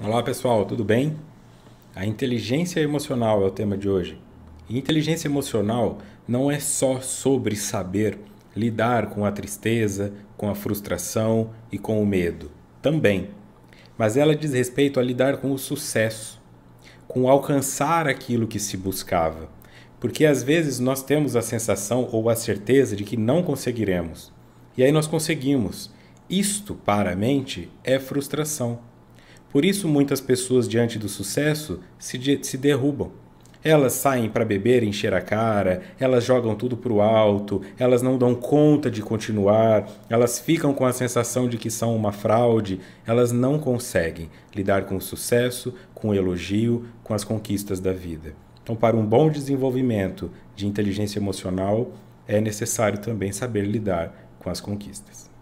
Olá pessoal, tudo bem? A inteligência emocional é o tema de hoje. inteligência emocional não é só sobre saber lidar com a tristeza, com a frustração e com o medo, também. Mas ela diz respeito a lidar com o sucesso, com alcançar aquilo que se buscava. Porque às vezes nós temos a sensação ou a certeza de que não conseguiremos. E aí nós conseguimos. Isto, para a mente, é frustração. Por isso, muitas pessoas, diante do sucesso, se, de se derrubam. Elas saem para beber, encher a cara, elas jogam tudo para o alto, elas não dão conta de continuar, elas ficam com a sensação de que são uma fraude, elas não conseguem lidar com o sucesso, com o elogio, com as conquistas da vida. Então, para um bom desenvolvimento de inteligência emocional, é necessário também saber lidar com as conquistas.